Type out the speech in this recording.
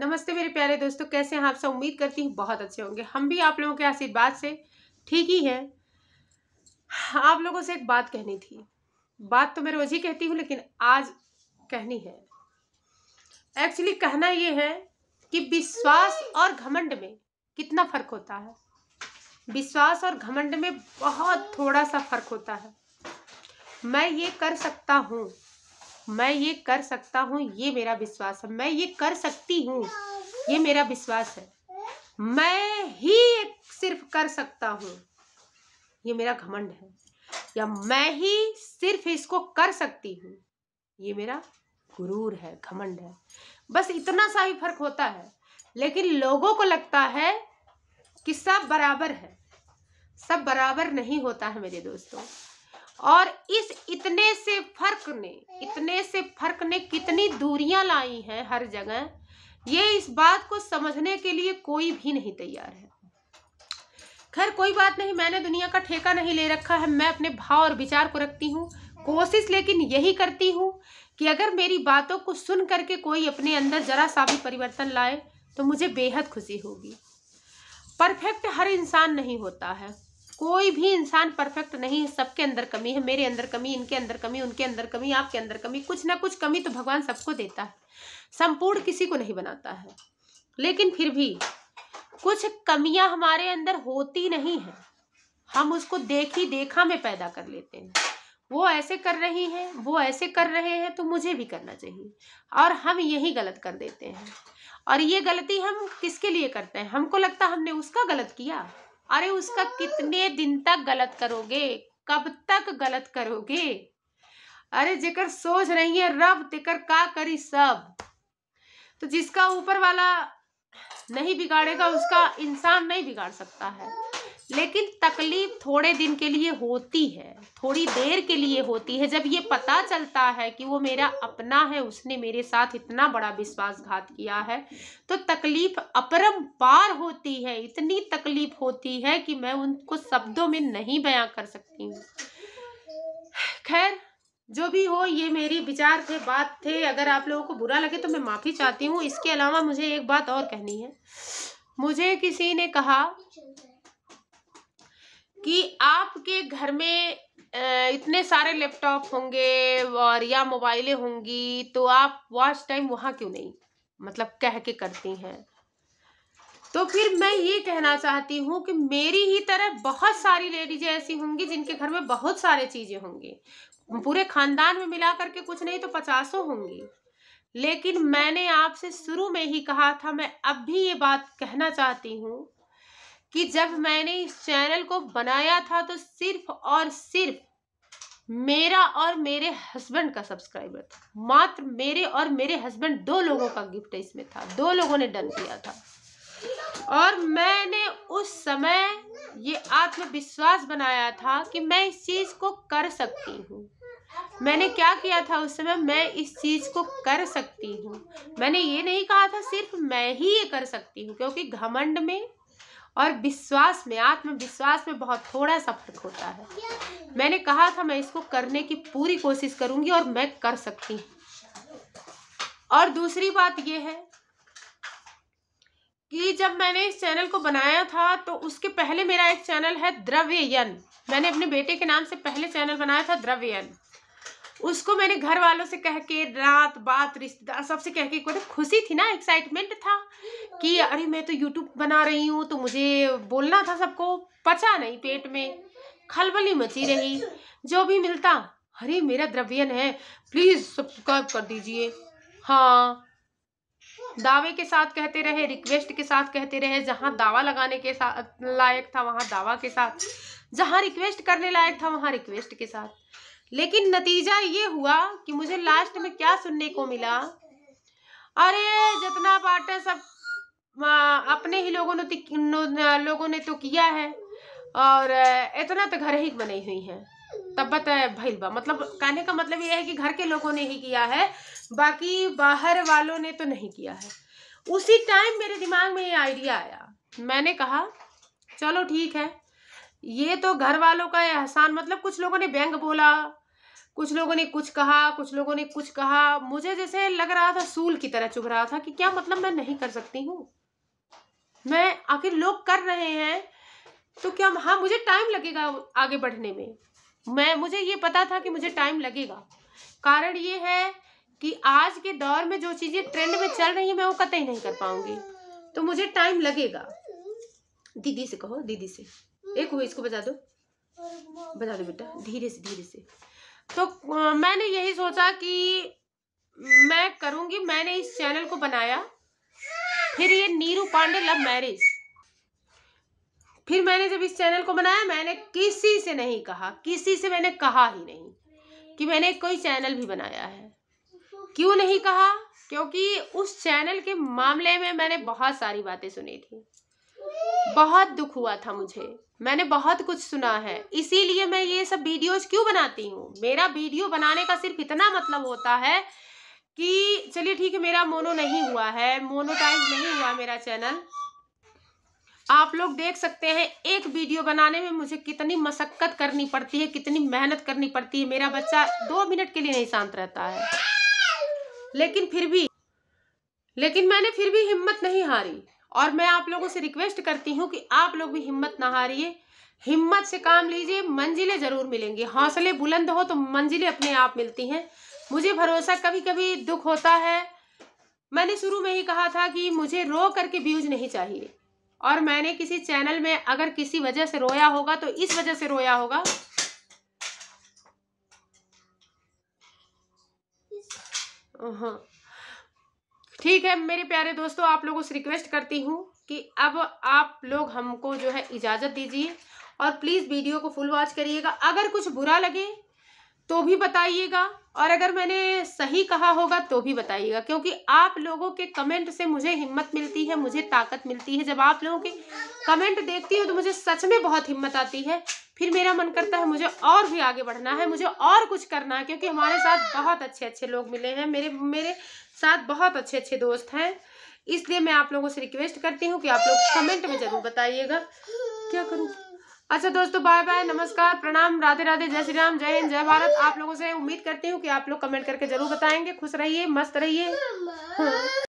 नमस्ते मेरे प्यारे दोस्तों कैसे हैं आप सब उम्मीद करती हूँ बहुत अच्छे होंगे हम भी आप लोगों के आशीर्वाद से ठीक ही हैं आप लोगों से एक बात कहनी थी बात तो मैं रोज ही कहती हूँ लेकिन आज कहनी है एक्चुअली कहना ये है कि विश्वास और घमंड में कितना फ़र्क होता है विश्वास और घमंड में बहुत थोड़ा सा फ़र्क होता है मैं ये कर सकता हूँ मैं ये कर सकता हूँ ये मेरा विश्वास है मैं ये कर सकती हूँ ये मेरा विश्वास है मैं ही एक सिर्फ कर सकता हूँ ये मेरा घमंड है या मैं ही सिर्फ इसको कर सकती हूँ ये मेरा गुरूर है घमंड है बस इतना सा ही फर्क होता है लेकिन लोगों को लगता है कि सब बराबर है सब बराबर नहीं होता है मेरे दोस्तों और इस इतने से फर्क ने इतने से फर्क ने कितनी दूरियां लाई हैं हर जगह ये इस बात को समझने के लिए कोई भी नहीं तैयार है खैर कोई बात नहीं मैंने दुनिया का ठेका नहीं ले रखा है मैं अपने भाव और विचार को रखती हूँ कोशिश लेकिन यही करती हूँ कि अगर मेरी बातों को सुन करके कोई अपने अंदर जरा सा भी परिवर्तन लाए तो मुझे बेहद खुशी होगी परफेक्ट हर इंसान नहीं होता है कोई भी इंसान परफेक्ट नहीं है सबके अंदर कमी है मेरे अंदर कमी इनके अंदर कमी उनके अंदर कमी आपके अंदर कमी कुछ ना कुछ कमी तो भगवान सबको देता है संपूर्ण किसी को नहीं बनाता है लेकिन फिर भी कुछ कमियां हमारे अंदर होती नहीं है हम उसको देखी देखा में पैदा कर लेते हैं वो ऐसे कर रही हैं वो ऐसे कर रहे हैं तो मुझे भी करना चाहिए और हम यही गलत कर देते हैं और ये गलती हम किसके लिए करते हैं हमको लगता हमने उसका गलत किया अरे उसका कितने दिन तक गलत करोगे कब तक गलत करोगे अरे जेकर सोच रही है रब तेकर का करी सब तो जिसका ऊपर वाला नहीं बिगाड़ेगा उसका इंसान नहीं बिगाड़ सकता है लेकिन तकलीफ थोड़े दिन के लिए होती है थोड़ी देर के लिए होती है जब ये पता चलता है कि वो मेरा अपना है उसने मेरे साथ इतना बड़ा विश्वासघात किया है तो तकलीफ अपरम पार होती है इतनी तकलीफ होती है कि मैं उनको शब्दों में नहीं बयां कर सकती हूँ खैर जो भी हो ये मेरी विचार थे बात थे अगर आप लोगों को बुरा लगे तो मैं माफ़ी चाहती हूँ इसके अलावा मुझे एक बात और कहनी है मुझे किसी ने कहा कि आपके घर में इतने सारे लैपटॉप होंगे और या मोबाइलें होंगी तो आप वॉच टाइम वहाँ क्यों नहीं मतलब कह के करती हैं तो फिर मैं ये कहना चाहती हूँ कि मेरी ही तरह बहुत सारी लेडीज ऐसी होंगी जिनके घर में बहुत सारे चीज़ें होंगी पूरे खानदान में मिला करके कुछ नहीं तो पचासों होंगी लेकिन मैंने आपसे शुरू में ही कहा था मैं अब भी ये बात कहना चाहती हूँ कि जब मैंने इस चैनल को बनाया था तो सिर्फ और सिर्फ मेरा और मेरे हस्बैंड का सब्सक्राइबर था मात्र मेरे और मेरे हस्बैंड दो लोगों का गिफ्ट इसमें था दो लोगों ने डन किया था और मैंने उस समय ये आत्मविश्वास बनाया था कि मैं इस चीज़ को कर सकती हूँ मैंने क्या किया था उस समय मैं इस चीज़ को कर सकती हूँ मैंने ये नहीं कहा था सिर्फ मैं ही ये कर सकती हूँ क्योंकि घमंड में और विश्वास में आत्मविश्वास में बहुत थोड़ा सा फर्क होता है मैंने कहा था मैं इसको करने की पूरी कोशिश करूंगी और मैं कर सकती हूँ और दूसरी बात यह है कि जब मैंने इस चैनल को बनाया था तो उसके पहले मेरा एक चैनल है द्रव्ययन मैंने अपने बेटे के नाम से पहले चैनल बनाया था द्रव्ययन उसको मैंने घर वालों से कह के रात बात रिश्तेदार सबसे कह के मतलब खुशी थी ना एक्साइटमेंट था कि अरे मैं तो यूट्यूब बना रही हूँ तो मुझे बोलना था सबको पचा नहीं पेट में खलबली मची रही जो भी मिलता अरे मेरा द्रव्यन है प्लीज़ सब्सक्राइब कर दीजिए हाँ दावे के साथ कहते रहे रिक्वेस्ट के साथ कहते रहे जहाँ दावा लगाने के साथ लायक था वहाँ दावा के साथ जहाँ रिक्वेस्ट करने लायक था वहाँ रिक्वेस्ट के साथ लेकिन नतीजा ये हुआ कि मुझे लास्ट में क्या सुनने को मिला अरे जितना है सब अपने ही लोगों ने तो लोगों ने तो किया है और इतना तो घर ही बनी हुई है तब्बत भैल बा मतलब कहने का मतलब ये है कि घर के लोगों ने ही किया है बाकी बाहर वालों ने तो नहीं किया है उसी टाइम मेरे दिमाग में ये आइडिया आया मैंने कहा चलो ठीक है ये तो घर वालों का एहसान मतलब कुछ लोगों ने बैंक बोला कुछ लोगों ने कुछ कहा कुछ लोगों ने कुछ कहा मुझे जैसे लग रहा था सूल की तरह चुभ रहा था कि क्या मतलब मैं नहीं कर सकती हूँ मैं आखिर लोग कर रहे हैं तो क्या हाँ मुझे टाइम लगेगा आगे बढ़ने में मैं मुझे ये पता था कि मुझे टाइम लगेगा कारण ये है कि आज के दौर में जो चीज़ें ट्रेंड में चल रही है मैं वो कतई नहीं कर पाऊंगी तो मुझे टाइम लगेगा दीदी से कहो दीदी से एक हुई इसको बजा दो बजा दो बेटा धीरे से धीरे से तो मैंने यही सोचा कि मैं करूंगी मैंने इस चैनल को बनाया फिर ये नीरू पांडे लव मैरिज फिर मैंने जब इस चैनल को बनाया मैंने किसी से नहीं कहा किसी से मैंने कहा ही नहीं कि मैंने कोई चैनल भी बनाया है क्यों नहीं कहा क्योंकि उस चैनल के मामले में मैंने बहुत सारी बातें सुनी थी बहुत दुख हुआ था मुझे मैंने बहुत कुछ सुना है इसीलिए मैं ये सब वीडियोस क्यों बनाती हूँ मेरा वीडियो बनाने का सिर्फ इतना मतलब होता है कि चलिए ठीक है मेरा मोनो नहीं हुआ है मोनोटाइज नहीं हुआ मेरा चैनल आप लोग देख सकते हैं एक वीडियो बनाने में मुझे कितनी मशक्क़त करनी पड़ती है कितनी मेहनत करनी पड़ती है मेरा बच्चा दो मिनट के लिए नहीं शांत रहता है लेकिन फिर भी लेकिन मैंने फिर भी हिम्मत नहीं हारी और मैं आप लोगों से रिक्वेस्ट करती हूँ कि आप लोग भी हिम्मत ना हारिए हिम्मत से काम लीजिए मंजिलें ज़रूर मिलेंगी हौसले बुलंद हो तो मंजिलें अपने आप मिलती हैं मुझे भरोसा कभी कभी दुख होता है मैंने शुरू में ही कहा था कि मुझे रो करके व्यूज नहीं चाहिए और मैंने किसी चैनल में अगर किसी वजह से रोया होगा तो इस वजह से रोया होगा हाँ ठीक है मेरे प्यारे दोस्तों आप लोगों से रिक्वेस्ट करती हूँ कि अब आप लोग हमको जो है इजाज़त दीजिए और प्लीज़ वीडियो को फुल वॉच करिएगा अगर कुछ बुरा लगे तो भी बताइएगा और अगर मैंने सही कहा होगा तो भी बताइएगा क्योंकि आप लोगों के कमेंट से मुझे हिम्मत मिलती है मुझे ताकत मिलती है जब आप लोगों के कमेंट देखती हूँ तो मुझे सच में बहुत हिम्मत आती है फिर मेरा मन करता है मुझे और भी आगे बढ़ना है मुझे और कुछ करना है क्योंकि हमारे साथ बहुत अच्छे अच्छे लोग मिले हैं मेरे मेरे साथ बहुत अच्छे अच्छे दोस्त हैं इसलिए मैं आप लोगों से रिक्वेस्ट करती हूँ कि आप लोग कमेंट में ज़रूर बताइएगा क्या करूँ अच्छा दोस्तों बाय बाय नमस्कार प्रणाम राधे राधे जय श्री राम जय हिंद जय भारत आप लोगों से उम्मीद करती हूँ कि आप लोग कमेंट करके जरूर बताएंगे खुश रहिए मस्त रहिए